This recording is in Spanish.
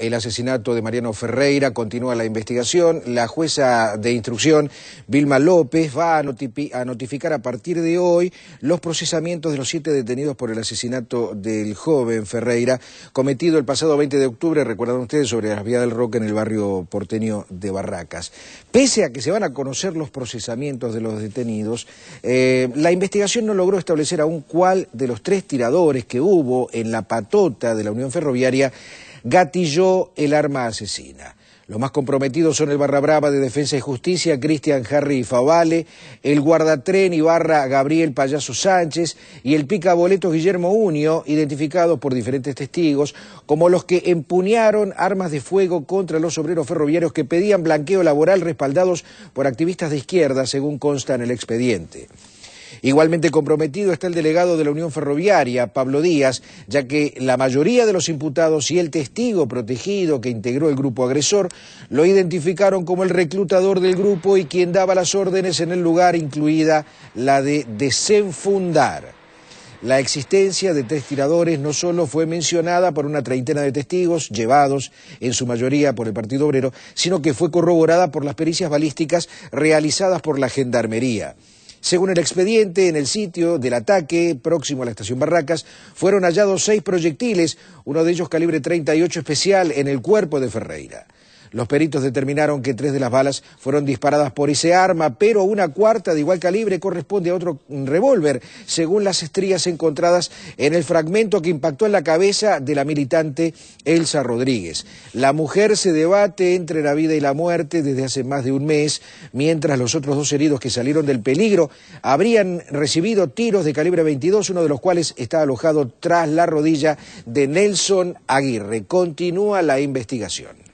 el asesinato de Mariano Ferreira, continúa la investigación. La jueza de instrucción, Vilma López, va a, notificar a partir de hoy los procesamientos de los siete detenidos por el asesinato del joven Ferreira, cometido el pasado 20 de octubre, recuerdan ustedes, sobre las vías del Roque en el barrio porteño de Barracas. Pese a que se van a conocer los procesamientos de los detenidos, eh, la investigación no logró establecer aún cuál de los tres tiradores que hubo en la patota de la Unión Ferroviaria gatilló el arma asesina. Los más comprometidos son el barra brava de Defensa y Justicia, Cristian Harry Favale, el guardatren y barra Gabriel Payaso Sánchez y el picaboleto Guillermo Unio, identificados por diferentes testigos como los que empuñaron armas de fuego contra los obreros ferroviarios que pedían blanqueo laboral respaldados por activistas de izquierda, según consta en el expediente. Igualmente comprometido está el delegado de la Unión Ferroviaria, Pablo Díaz, ya que la mayoría de los imputados y el testigo protegido que integró el grupo agresor lo identificaron como el reclutador del grupo y quien daba las órdenes en el lugar, incluida la de desenfundar. La existencia de tres tiradores no solo fue mencionada por una treintena de testigos, llevados en su mayoría por el Partido Obrero, sino que fue corroborada por las pericias balísticas realizadas por la Gendarmería. Según el expediente, en el sitio del ataque, próximo a la estación Barracas, fueron hallados seis proyectiles, uno de ellos calibre 38 especial, en el cuerpo de Ferreira. Los peritos determinaron que tres de las balas fueron disparadas por ese arma, pero una cuarta de igual calibre corresponde a otro revólver, según las estrías encontradas en el fragmento que impactó en la cabeza de la militante Elsa Rodríguez. La mujer se debate entre la vida y la muerte desde hace más de un mes, mientras los otros dos heridos que salieron del peligro habrían recibido tiros de calibre 22, uno de los cuales está alojado tras la rodilla de Nelson Aguirre. Continúa la investigación.